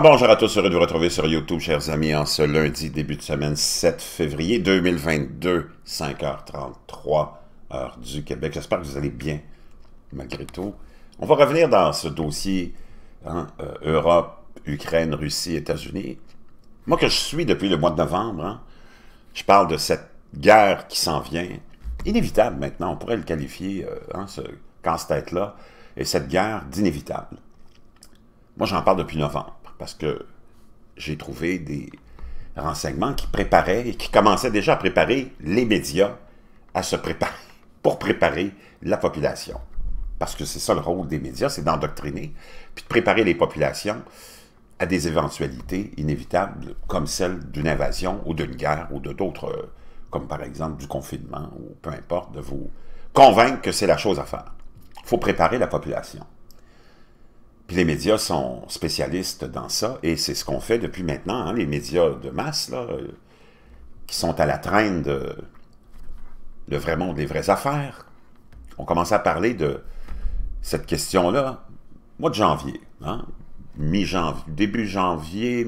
Ah, bonjour à tous, heureux de vous retrouver sur YouTube, chers amis, en ce lundi, début de semaine 7 février 2022, 5h33, heure du Québec. J'espère que vous allez bien, malgré tout. On va revenir dans ce dossier hein, euh, Europe, Ukraine, Russie, États-Unis. Moi que je suis depuis le mois de novembre, hein, je parle de cette guerre qui s'en vient, inévitable maintenant, on pourrait le qualifier, euh, hein, ce casse-tête-là, et cette guerre d'inévitable. Moi, j'en parle depuis novembre parce que j'ai trouvé des renseignements qui préparaient et qui commençaient déjà à préparer les médias à se préparer, pour préparer la population. Parce que c'est ça le rôle des médias, c'est d'endoctriner, puis de préparer les populations à des éventualités inévitables comme celle d'une invasion ou d'une guerre ou de d'autres, euh, comme par exemple du confinement ou peu importe, de vous convaincre que c'est la chose à faire. Il faut préparer la population les médias sont spécialistes dans ça, et c'est ce qu'on fait depuis maintenant, hein, les médias de masse, euh, qui sont à la traîne de le vrai monde des vraies affaires. On commence à parler de cette question-là, mois de janvier, hein, mi-janvier, début janvier,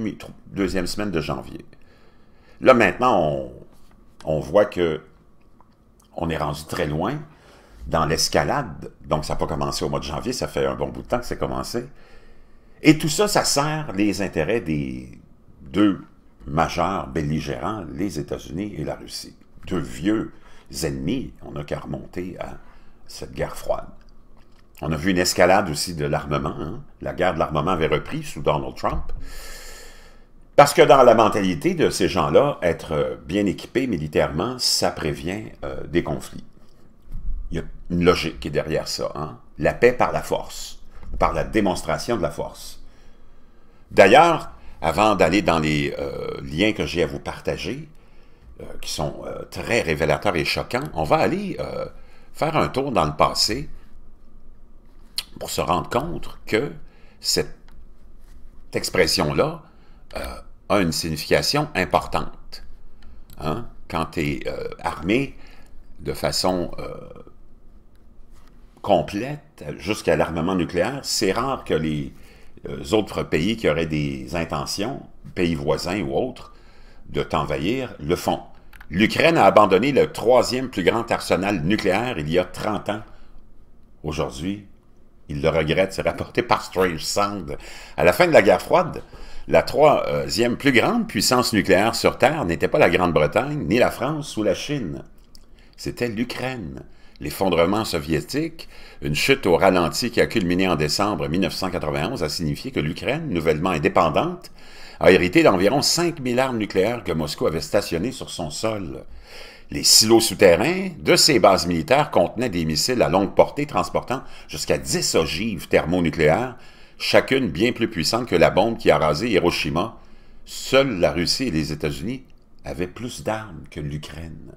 deuxième semaine de janvier. Là, maintenant, on, on voit que on est rendu très loin, dans l'escalade. Donc, ça n'a pas commencé au mois de janvier, ça fait un bon bout de temps que c'est commencé. Et tout ça, ça sert les intérêts des deux majeurs belligérants, les États-Unis et la Russie. Deux vieux ennemis, on n'a qu'à remonter à cette guerre froide. On a vu une escalade aussi de l'armement. Hein. La guerre de l'armement avait repris sous Donald Trump. Parce que dans la mentalité de ces gens-là, être bien équipé militairement, ça prévient euh, des conflits il y a une logique qui est derrière ça. Hein. La paix par la force, par la démonstration de la force. D'ailleurs, avant d'aller dans les euh, liens que j'ai à vous partager, euh, qui sont euh, très révélateurs et choquants, on va aller faire un tour dans le passé pour se rendre compte que cette expression-là a une signification importante. Hein. Quand tu es armé de façon complète jusqu'à l'armement nucléaire, c'est rare que les euh, autres pays qui auraient des intentions, pays voisins ou autres, de t'envahir, le font. L'Ukraine a abandonné le troisième plus grand arsenal nucléaire il y a 30 ans. Aujourd'hui, il le regrette, c'est rapporté par Strange Sand. À la fin de la guerre froide, la troisième plus grande puissance nucléaire sur Terre n'était pas la Grande-Bretagne, ni la France ou la Chine. C'était l'Ukraine. L'effondrement soviétique, une chute au ralenti qui a culminé en décembre 1991, a signifié que l'Ukraine, nouvellement indépendante, a hérité d'environ 5000 armes nucléaires que Moscou avait stationnées sur son sol. Les silos souterrains de ces bases militaires contenaient des missiles à longue portée transportant jusqu'à 10 ogives thermonucléaires, chacune bien plus puissante que la bombe qui a rasé Hiroshima. Seule la Russie et les États-Unis avaient plus d'armes que l'Ukraine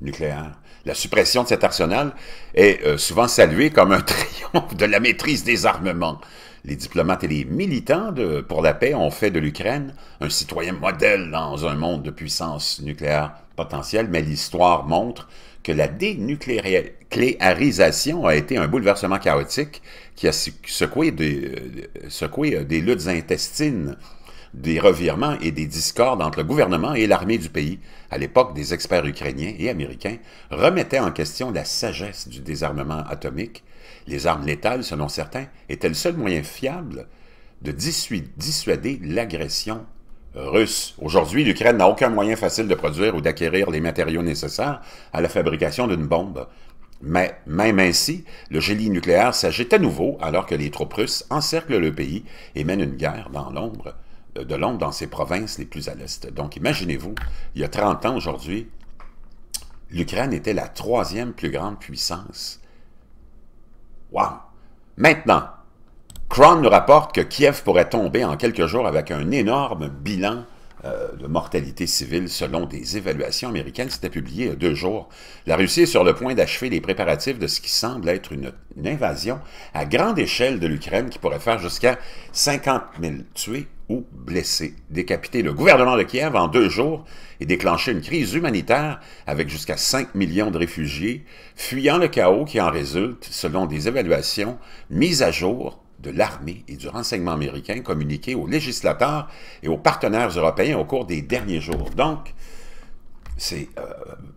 nucléaire. La suppression de cet arsenal est euh, souvent saluée comme un triomphe de la maîtrise des armements. Les diplomates et les militants de, pour la paix ont fait de l'Ukraine un citoyen modèle dans un monde de puissance nucléaire potentielle, mais l'histoire montre que la dénucléarisation a été un bouleversement chaotique qui a secoué des euh, euh, luttes intestines des revirements et des discordes entre le gouvernement et l'armée du pays. À l'époque, des experts ukrainiens et américains remettaient en question la sagesse du désarmement atomique. Les armes létales, selon certains, étaient le seul moyen fiable de dissuader l'agression russe. Aujourd'hui, l'Ukraine n'a aucun moyen facile de produire ou d'acquérir les matériaux nécessaires à la fabrication d'une bombe. Mais même ainsi, le génie nucléaire s'agit à nouveau alors que les troupes russes encerclent le pays et mènent une guerre dans l'ombre de l'ombre dans ses provinces les plus à l'est. Donc imaginez-vous, il y a 30 ans aujourd'hui, l'Ukraine était la troisième plus grande puissance. Wow! Maintenant, Crown nous rapporte que Kiev pourrait tomber en quelques jours avec un énorme bilan euh, de mortalité civile selon des évaluations américaines. C'était publié il y a deux jours. La Russie est sur le point d'achever les préparatifs de ce qui semble être une, une invasion à grande échelle de l'Ukraine qui pourrait faire jusqu'à 50 000 tués ou blessés. Décapiter le gouvernement de Kiev en deux jours et déclencher une crise humanitaire avec jusqu'à 5 millions de réfugiés, fuyant le chaos qui en résulte selon des évaluations mises à jour de l'armée et du renseignement américain communiquées aux législateurs et aux partenaires européens au cours des derniers jours. Donc, c'est euh,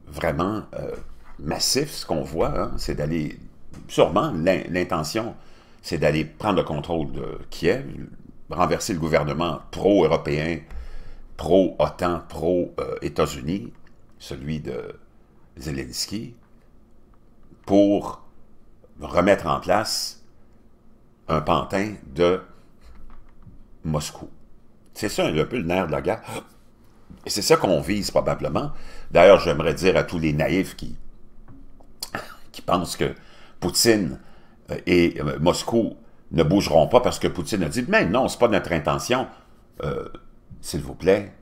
vraiment euh, massif ce qu'on voit, hein. c'est d'aller, sûrement l'intention, c'est d'aller prendre le contrôle de Kiev, renverser le gouvernement pro-européen, pro-OTAN, pro-États-Unis, celui de Zelensky, pour remettre en place un pantin de Moscou. C'est ça un peu le nerf de la guerre. Et c'est ça qu'on vise probablement. D'ailleurs, j'aimerais dire à tous les naïfs qui, qui pensent que Poutine euh, et euh, Moscou ne bougeront pas parce que Poutine a dit « Mais non, ce n'est pas notre intention. Euh, s'il vous plaît,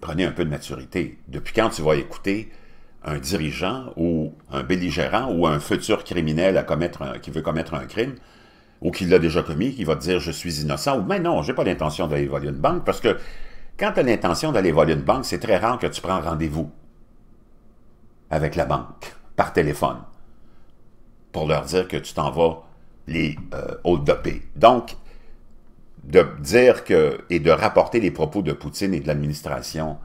prenez un peu de maturité. Depuis quand tu vas écouter un dirigeant ou un belligérant ou un futur criminel à commettre qui veut commettre un crime ou qui l'a déjà commis, qui va te dire « Je suis innocent » ou « Mais non, n'ai pas l'intention d'aller voler une banque. » Parce que quand tu as l'intention d'aller voler une banque, c'est très rare que tu prends rendez-vous avec la banque par téléphone pour leur dire que tu t'en vas les hauts euh, dopés Donc, de dire que, et de rapporter les propos de Poutine et de l'administration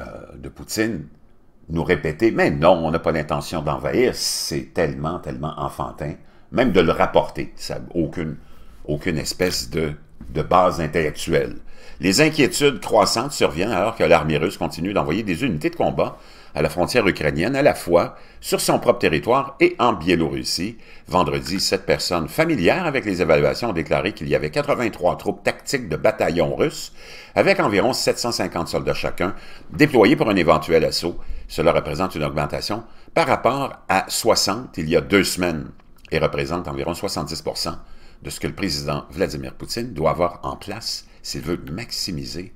euh, de Poutine, nous répéter, mais non, on n'a pas l'intention d'envahir, c'est tellement, tellement enfantin, même de le rapporter, ça aucune, aucune espèce de, de base intellectuelle. Les inquiétudes croissantes surviennent alors que l'armée russe continue d'envoyer des unités de combat à la frontière ukrainienne à la fois sur son propre territoire et en Biélorussie. Vendredi, sept personnes familières avec les évaluations ont déclaré qu'il y avait 83 troupes tactiques de bataillons russes avec environ 750 soldats chacun déployés pour un éventuel assaut. Cela représente une augmentation par rapport à 60 il y a deux semaines et représente environ 70 de ce que le président Vladimir Poutine doit avoir en place s'il veut maximiser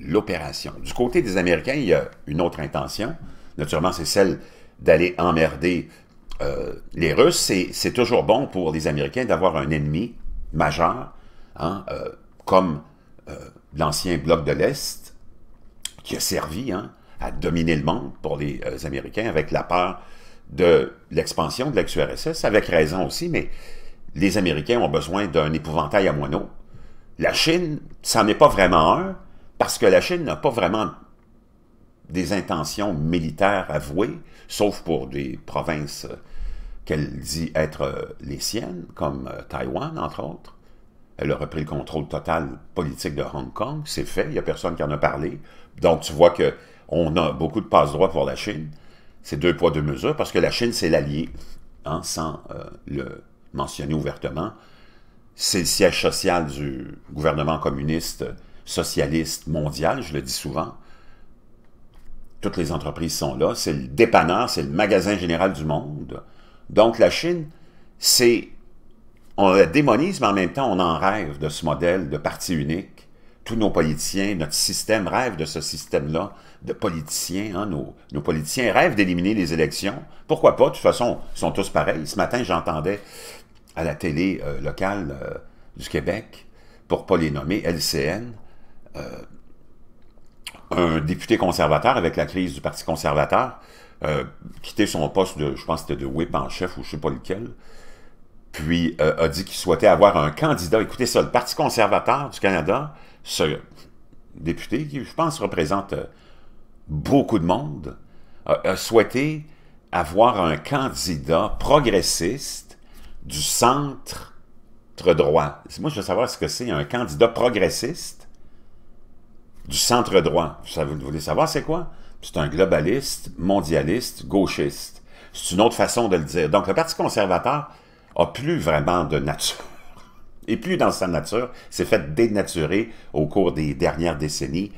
l'opération. Du côté des Américains, il y a une autre intention. Naturellement, c'est celle d'aller emmerder euh, les Russes. C'est toujours bon pour les Américains d'avoir un ennemi majeur, hein, euh, comme euh, l'ancien bloc de l'Est, qui a servi hein, à dominer le monde pour les Américains avec la peur de l'expansion de l'ex-URSS, avec raison aussi, mais les Américains ont besoin d'un épouvantail à moineaux. La Chine, ça est pas vraiment un, parce que la Chine n'a pas vraiment des intentions militaires avouées, sauf pour des provinces qu'elle dit être euh, les siennes, comme euh, Taïwan, entre autres. Elle a repris le contrôle total politique de Hong Kong, c'est fait, il n'y a personne qui en a parlé. Donc tu vois qu'on a beaucoup de passe-droit pour la Chine. C'est deux poids, deux mesures, parce que la Chine, c'est l'allié, hein, sans euh, le mentionner ouvertement. C'est le siège social du gouvernement communiste socialiste mondial, je le dis souvent. Toutes les entreprises sont là, c'est le dépanneur, c'est le magasin général du monde. Donc la Chine, c'est... On la démonise, mais en même temps, on en rêve de ce modèle de parti unique. Tous nos politiciens, notre système rêve de ce système-là de politiciens. Hein. nos, politiciens rêvent d'éliminer les élections. Pourquoi pas? De toute façon, ils sont tous pareils. Ce matin, j'entendais à la télé euh, locale euh, du Québec, pour ne pas les nommer, LCN, euh, un député conservateur avec la crise du Parti conservateur euh, quitter son poste de, je pense c'était de whip en chef ou je ne sais pas lequel, puis euh, a dit qu'il souhaitait avoir un candidat. Écoutez ça, le Parti conservateur du Canada, ce député qui, je pense, représente beaucoup de monde, a souhaité avoir un candidat progressiste du centre droit. Moi, je veux savoir ce que c'est un candidat progressiste du centre droit. Ça, vous voulez savoir c'est quoi? C'est un globaliste, mondialiste, gauchiste. C'est une autre façon de le dire. Donc, le Parti conservateur a plus vraiment de nature. Et plus dans sa nature, c'est fait dénaturer au cours des dernières décennies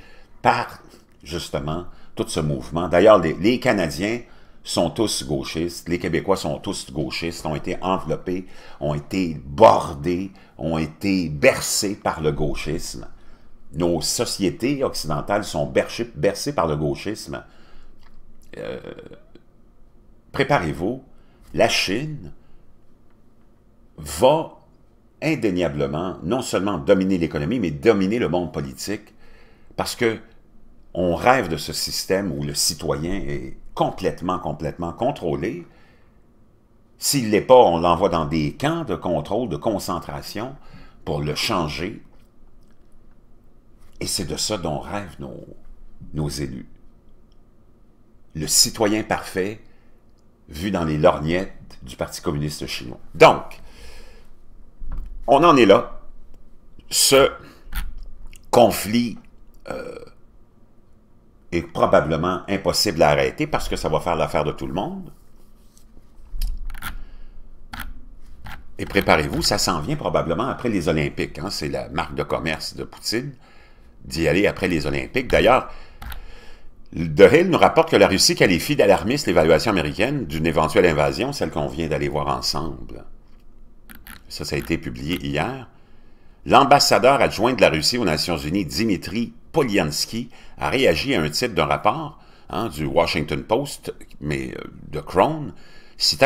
par, justement, tout ce mouvement. D'ailleurs, les Canadiens sont tous gauchistes, les Québécois sont tous gauchistes, ont été enveloppés, ont été bordés, ont été bercés par le gauchisme nos sociétés occidentales sont bercées, par le gauchisme. Euh, préparez-vous, la Chine va indéniablement non seulement dominer l'économie, mais dominer le monde politique, parce que on rêve de ce système où le citoyen est complètement, complètement contrôlé. S'il ne l'est pas, on l'envoie dans des camps de contrôle, de concentration, pour le changer et c'est de ça dont rêvent nos, élus. Le citoyen parfait vu dans les lorgnettes du Parti communiste chinois. Donc, on en est là. Ce conflit euh, est probablement impossible à arrêter parce que ça va faire l'affaire de tout le monde. Et préparez-vous, ça s'en vient probablement après les Olympiques. Hein. C'est la marque de commerce de Poutine d'y aller après les Olympiques. D'ailleurs, de Hill nous rapporte que la Russie qualifie d'alarmiste l'évaluation américaine d'une éventuelle invasion, celle qu'on vient d'aller voir ensemble. Ça, ça a été publié hier. L'ambassadeur adjoint de la Russie aux Nations Unies, Dimitri Polyansky, a réagi à un titre d'un rapport hein, du Washington Post, mais euh, de Crohn,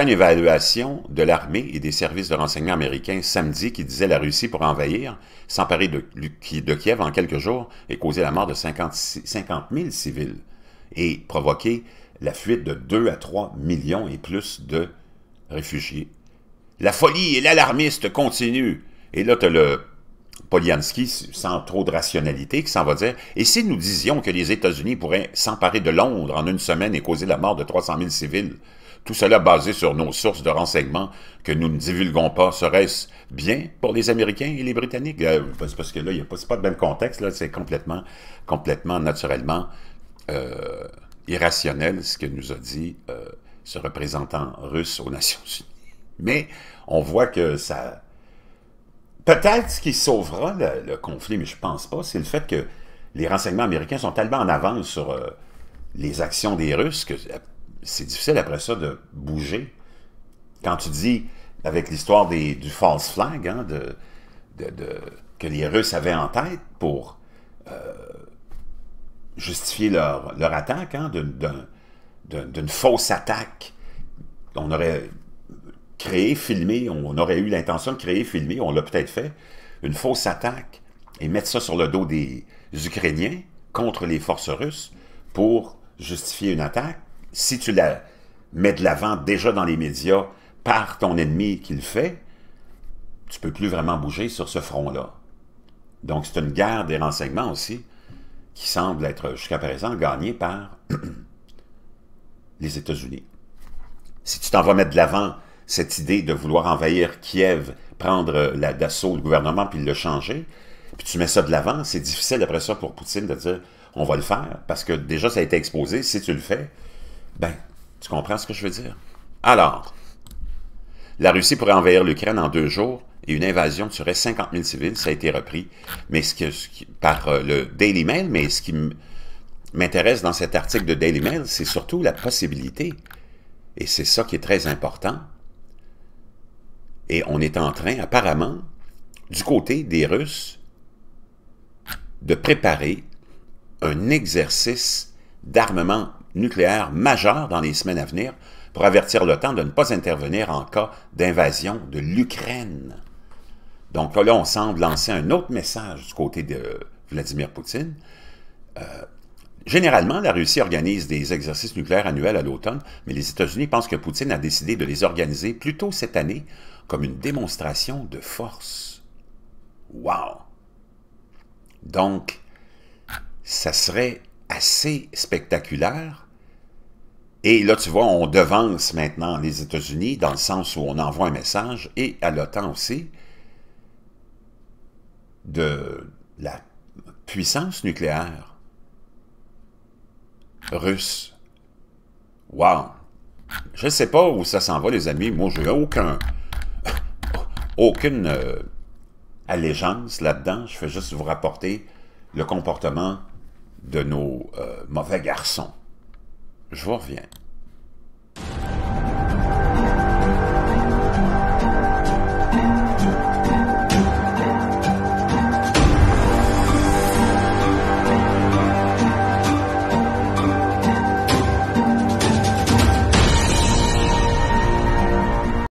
une évaluation de l'armée et des services de renseignement américains samedi qui disait la Russie pourrait envahir, s'emparer de, Kiev en quelques jours et causer la mort de 50, 000 civils et provoquer la fuite de 2 à 3 millions et plus de réfugiés. La folie et l'alarmiste continuent. Et là, tu as le Polianski sans trop de rationalité, qui s'en va dire « Et si nous disions que les États-Unis pourraient s'emparer de Londres en une semaine et causer la mort de 300 000 civils ?» Tout cela basé sur nos sources de renseignements que nous ne divulguons pas. Serait-ce bien pour les Américains et les Britanniques? Euh, parce que là, il n'y a pas, de le même contexte. Là, c'est complètement, complètement, naturellement euh, irrationnel ce que nous a dit euh, ce représentant russe aux Nations Unies. Mais on voit que ça... Peut-être ce qui sauvera le, conflit, mais je pense pas, c'est le fait que les renseignements américains sont tellement en avance sur les actions des Russes que c'est difficile après ça de bouger. Quand tu dis, avec l'histoire du false flag, hein, de, que les Russes avaient en tête pour euh, justifier leur, leur attaque, hein, d'une fausse attaque. On aurait créé, filmé, on aurait eu l'intention de créer, filmer, on l'a peut-être fait, une fausse attaque et mettre ça sur le dos des Ukrainiens contre les forces russes pour justifier une attaque si tu la mets de l'avant déjà dans les médias par ton ennemi qui le fait, tu peux plus vraiment bouger sur ce front-là. Donc, c'est une guerre des renseignements aussi qui semble être jusqu'à présent gagnée par les États-Unis. Si tu t'en vas mettre de l'avant cette idée de vouloir envahir Kiev, prendre euh, d'assaut du gouvernement puis le changer, puis tu mets ça de l'avant, c'est difficile après ça pour Poutine de dire on va le faire, parce que déjà ça a été exposé, si tu le fais, ben, tu comprends ce que je veux dire? Alors, la Russie pourrait envahir l'Ukraine en deux jours et une invasion tuerait 50 000 civils, ça a été repris mais ce, ce par euh, le Daily Mail, mais ce qui m'intéresse dans cet article de Daily Mail, c'est surtout la possibilité, et c'est ça qui est très important, et on est en train, apparemment, du côté des Russes, de préparer un exercice d'armement nucléaire majeur dans les semaines à venir pour avertir l'OTAN de ne pas intervenir en cas d'invasion de l'Ukraine. Donc là, on semble lancer un autre message du côté de Vladimir Poutine. Euh, généralement, la Russie organise des exercices nucléaires annuels à l'automne, mais les États-Unis pensent que Poutine a décidé de les organiser plus tôt cette année comme une démonstration de force. Wow! Donc, ça serait c'est spectaculaire. Et là, tu vois, on devance maintenant les États-Unis dans le sens où on envoie un message et à l'OTAN aussi de la puissance nucléaire russe. Wow! Je ne sais pas où ça s'en va, les amis. Moi, n'ai aucun, aucune euh, allégeance là-dedans. Je fais juste vous rapporter le comportement de nos euh, mauvais garçons. Je vous reviens.